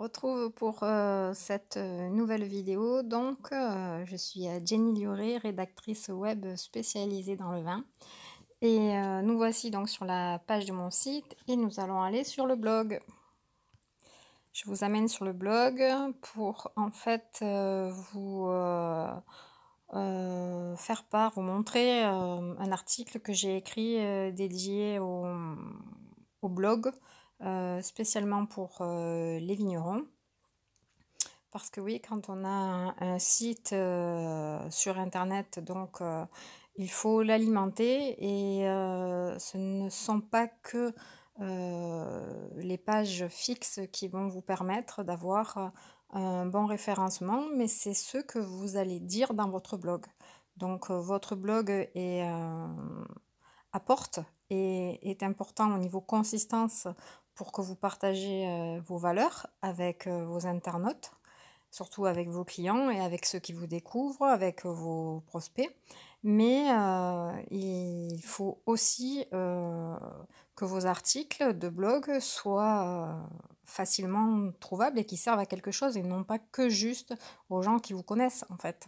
retrouve pour euh, cette euh, nouvelle vidéo. Donc, euh, je suis Jenny Lioré, rédactrice web spécialisée dans le vin. Et nous voici donc sur la page de mon site et nous allons aller sur le blog. Je vous amène sur le blog pour en fait vous faire part, vous montrer un article que j'ai écrit dédié au blog euh, spécialement pour euh, les vignerons. Parce que oui, quand on a un, site euh, sur Internet, donc il faut l'alimenter et ce ne sont pas que les pages fixes qui vont vous permettre d'avoir un bon référencement, mais c'est ce que vous allez dire dans votre blog. Donc votre blog est, apporte et est important au niveau consistance, pour que vous partagiez euh, vos valeurs avec euh, vos internautes, surtout avec vos clients et avec ceux qui vous découvrent, avec euh, vos prospects. Mais il faut aussi que vos articles de blog soient facilement trouvables et qui servent à quelque chose et non pas que juste aux gens qui vous connaissent en fait.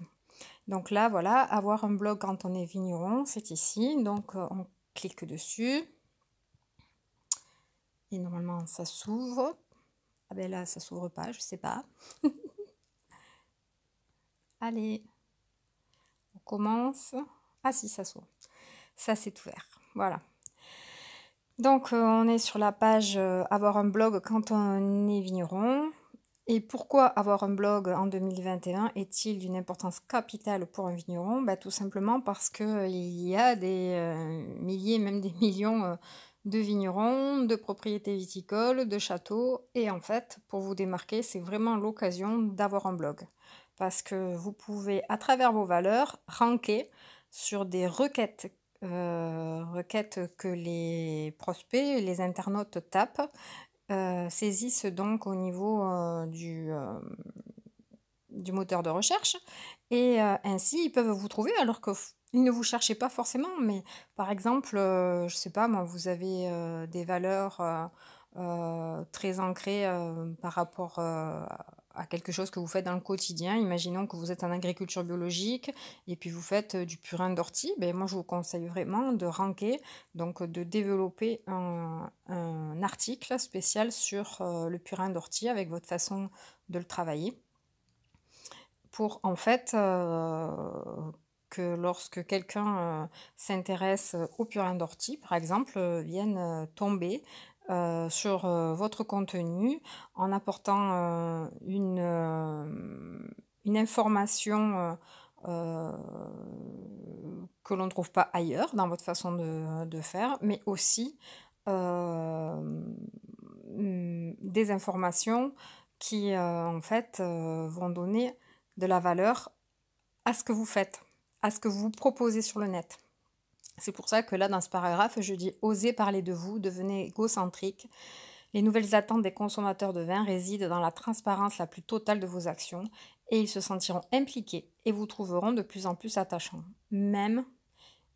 Donc là, voilà, avoir un blog quand on est vigneron, c'est ici. Donc on clique dessus normalement, ça s'ouvre. Ah ben là, ça s'ouvre pas, je sais pas. Allez, on commence. Ah si, ça s'ouvre. Ça, s'est ouvert. Voilà. Donc, euh, on est sur la page euh, Avoir un blog quand on est vigneron. Et pourquoi avoir un blog en 2021 est-il d'une importance capitale pour un vigneron bah, Tout simplement parce qu'il euh, y a des milliers, même des millions de vignerons, de propriétés viticoles, de châteaux. Et en fait, pour vous démarquer, c'est vraiment l'occasion d'avoir un blog. Parce que vous pouvez, à travers vos valeurs, ranker sur des requêtes, euh, requêtes que les prospects, les internautes tapent, euh, saisissent donc au niveau euh, du moteur de recherche et ainsi ils peuvent vous trouver alors que ils ne vous cherchez pas forcément, mais par exemple, euh, je sais pas, moi, vous avez euh, des valeurs euh, très ancrées par rapport à quelque chose que vous faites dans le quotidien. Imaginons que vous êtes en agriculture biologique et puis vous faites du purin d'ortie. Ben, moi, je vous conseille vraiment de ranker, donc de développer un, article spécial sur le purin d'ortie avec votre façon de le travailler pour en fait que lorsque quelqu'un euh, s'intéresse euh, au purin d'ortie, par exemple, euh, vienne tomber sur votre contenu en apportant une, information que l'on ne trouve pas ailleurs dans votre façon de, de faire, mais aussi mm, des informations qui en fait vont donner de la valeur à ce que vous faites à ce que vous proposez sur le net. C'est pour ça que là, dans ce paragraphe, je dis osez parler de vous, devenez égocentrique. Les nouvelles attentes des consommateurs de vin résident dans la transparence la plus totale de vos actions et ils se sentiront impliqués et vous trouveront de plus en plus attachants. Même,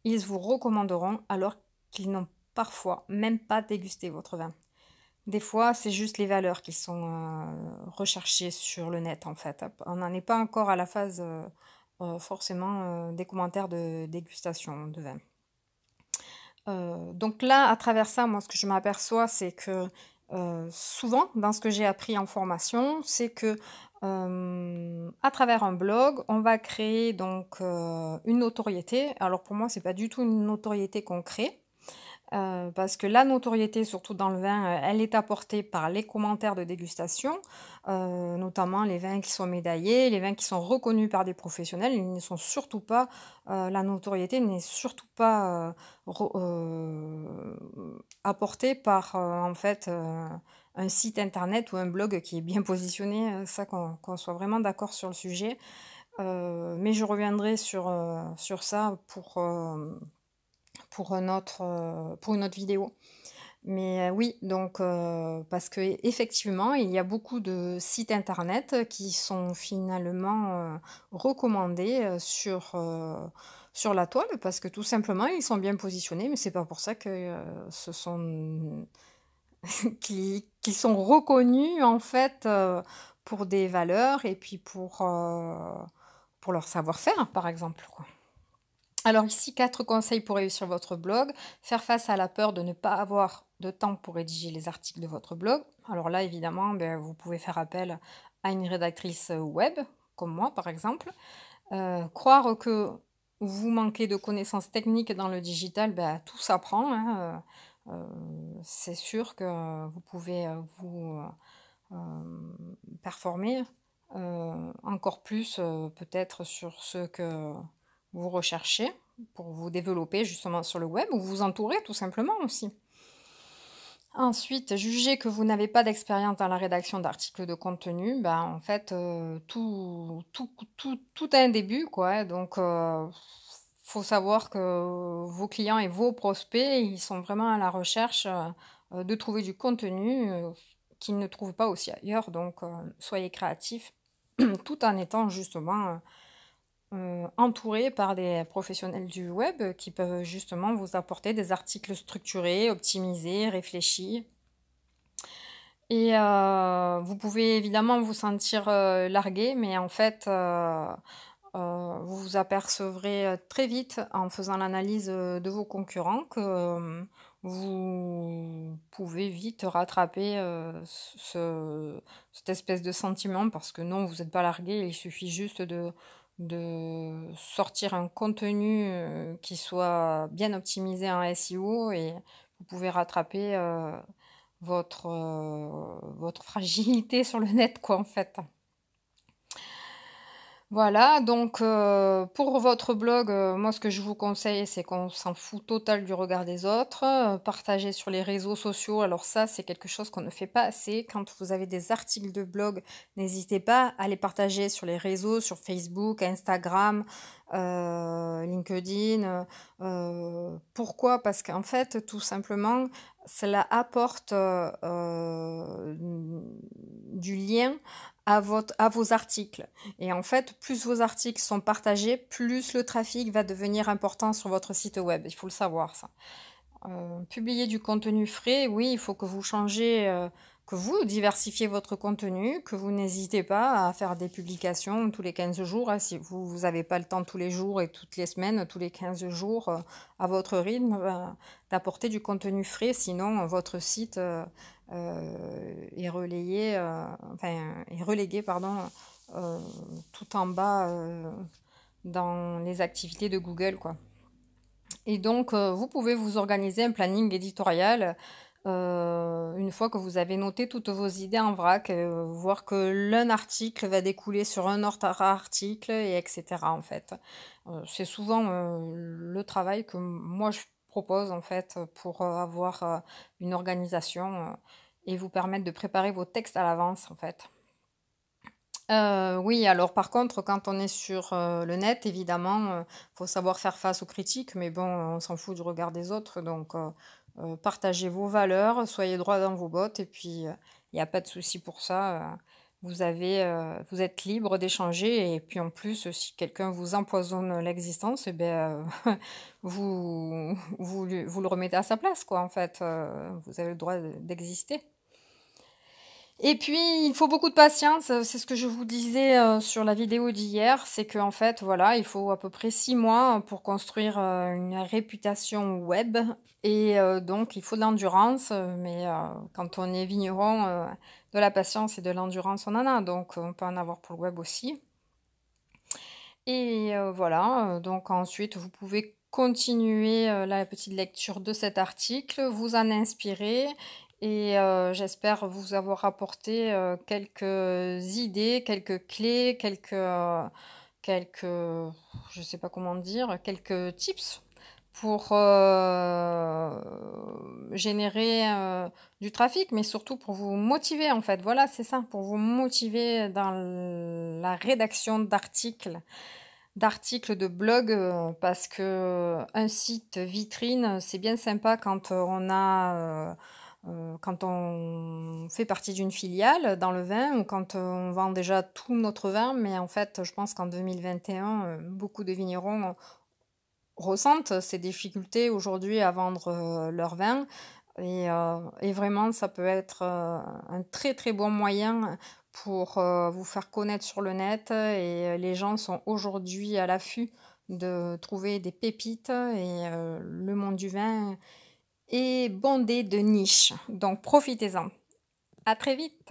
ils vous recommanderont alors qu'ils n'ont parfois même pas dégusté votre vin. Des fois, c'est juste les valeurs qui sont euh, recherchées sur le net en fait. On n'en est pas encore à la phase. Euh, euh, forcément euh, des commentaires de dégustation de vin. Euh, donc là, à travers ça, moi, ce que je m'aperçois, c'est que souvent, dans ce que j'ai appris en formation, c'est que à travers un blog, on va créer donc une notoriété. Alors pour moi, c'est pas du tout une notoriété qu'on crée, euh, parce que la notoriété, surtout dans le vin, euh, elle est apportée par les commentaires de dégustation, euh, notamment les vins qui sont médaillés, les vins qui sont reconnus par des professionnels. Ils ne sont surtout pas, la notoriété n'est surtout pas apportée par en fait un site internet ou un blog qui est bien positionné. Ça, qu'on soit vraiment d'accord sur le sujet. mais je reviendrai sur, sur ça pour pour, euh, notre, euh, pour une autre vidéo. Mais euh, oui, donc parce que e, effectivement, il y a beaucoup de sites internet qui sont finalement recommandés sur, sur la toile parce que tout simplement ils sont bien positionnés, mais c'est pas pour ça que ce sont qui, sont reconnus en fait pour des valeurs et puis pour, pour leur savoir-faire par exemple. Quoi. Alors ici, quatre conseils pour réussir votre blog. Faire face à la peur de ne pas avoir de temps pour rédiger les articles de votre blog. Alors là, évidemment, ben, vous pouvez faire appel à une rédactrice euh, web, comme moi par exemple. Euh, croire que vous manquez de connaissances techniques dans le digital, ben, tout s'apprend. Hein, euh, c'est sûr que vous pouvez vous performer encore plus peut-être sur ce que vous recherchez pour vous développer justement sur le web ou vous entourer tout simplement aussi. Ensuite, jugez que vous n'avez pas d'expérience dans la rédaction d'articles de contenu, ben en fait euh, tout, a un début quoi. Donc euh, faut savoir que vos clients et vos prospects, ils sont vraiment à la recherche euh, de trouver du contenu qu'ils ne trouvent pas aussi ailleurs. Donc soyez créatifs tout en étant justement euh, entouré par des professionnels du web qui peuvent justement vous apporter des articles structurés, optimisés, réfléchis. Et euh, vous pouvez évidemment vous sentir euh, largué, mais en fait, vous vous apercevrez très vite en faisant l'analyse de vos concurrents que vous pouvez vite rattraper ce, cette espèce de sentiment parce que non, vous n'êtes pas largué, il suffit juste de de sortir un contenu euh, qui soit bien optimisé en SEO et vous pouvez rattraper euh, votre, euh, votre fragilité sur le net, quoi, en fait. Voilà, donc euh, pour votre blog, euh, moi ce que je vous conseille, c'est qu'on s'en fout total du regard des autres. Euh, partager sur les réseaux sociaux, alors ça c'est quelque chose qu'on ne fait pas assez. Quand vous avez des articles de blog, n'hésitez pas à les partager sur les réseaux, sur Facebook, Instagram, LinkedIn. pourquoi Parce qu'en fait, tout simplement, cela apporte euh, du lien à, votre, à vos articles. Et en fait, plus vos articles sont partagés, plus le trafic va devenir important sur votre site web. Il faut le savoir, ça. Euh, publier du contenu frais, oui, il faut que vous changez euh, que vous diversifiez votre contenu, que vous n'hésitez pas à faire des publications tous les 15 jours, hein, si vous n'avez pas le temps tous les jours et toutes les semaines, tous les 15 jours, euh, à votre rythme, euh, d'apporter du contenu frais, sinon euh, votre site est relayé, enfin, est relégué, pardon, tout en bas dans les activités de Google, quoi. Et donc, vous pouvez vous organiser un planning éditorial euh, une fois que vous avez noté toutes vos idées en vrac, euh, voir que l'un article va découler sur un autre article, et etc. En fait, euh, c'est souvent le travail que moi je propose en fait pour avoir une organisation et vous permettre de préparer vos textes à l'avance en fait. oui, alors par contre, quand on est sur le net, évidemment, faut savoir faire face aux critiques, mais bon, on s'en fout du regard des autres, donc euh, partagez vos valeurs, soyez droit dans vos bottes et puis il euh, n'y a pas de souci pour ça. Euh, vous, avez, vous êtes libre d'échanger et puis en plus, si quelqu'un vous empoisonne l'existence, eh bien, vous, vous, vous, le remettez à sa place, quoi, en fait. vous avez le droit d'exister. Et puis, il faut beaucoup de patience. C'est ce que je vous disais euh, sur la vidéo d'hier. C'est qu'en fait, voilà, il faut à peu près six mois pour construire euh, une réputation web. Et euh, donc, il faut de l'endurance. Mais quand on est vigneron, de la patience et de l'endurance, on en a. Donc, on peut en avoir pour le web aussi. Et voilà. Donc, ensuite, vous pouvez continuer la petite lecture de cet article, vous en inspirer et euh, j'espère vous avoir apporté euh, quelques idées, quelques clés, quelques, euh, quelques, je sais pas comment dire, quelques tips pour générer du trafic, mais surtout pour vous motiver en fait. Voilà, c'est ça, pour vous motiver dans la rédaction d'articles d'articles de blog parce que un site vitrine c'est bien sympa quand on a euh, quand on fait partie d'une filiale dans le vin ou quand euh, on vend déjà tout notre vin, mais en fait, je pense qu'en 2021, euh, beaucoup de vignerons ressentent ces difficultés aujourd'hui à vendre leur vin. Et, et, vraiment, ça peut être un très très bon moyen pour vous faire connaître sur le net. Et les gens sont aujourd'hui à l'affût de trouver des pépites et le monde du vin et bondé de niches. Donc profitez-en. À très vite.